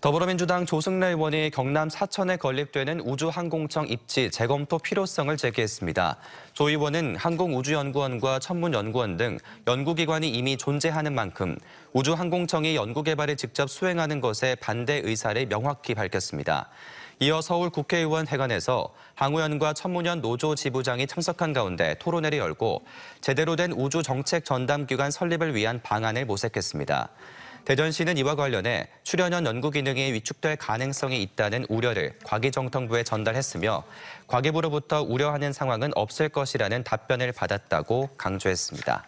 더불어민주당 조승래 의원이 경남 사천에 건립되는 우주항공청 입지 재검토 필요성을 제기했습니다. 조 의원은 항공우주연구원과 천문연구원 등 연구기관이 이미 존재하는 만큼 우주항공청이 연구개발에 직접 수행하는 것에 반대 의사를 명확히 밝혔습니다. 이어 서울 국회의원 회관에서 항우연과 천문연 노조 지부장이 참석한 가운데 토론회를 열고 제대로 된 우주정책 전담기관 설립을 위한 방안을 모색했습니다. 대전시는 이와 관련해 출연현 연구 기능이 위축될 가능성이 있다는 우려를 과기정통부에 전달했으며 과기부로부터 우려하는 상황은 없을 것이라는 답변을 받았다고 강조했습니다.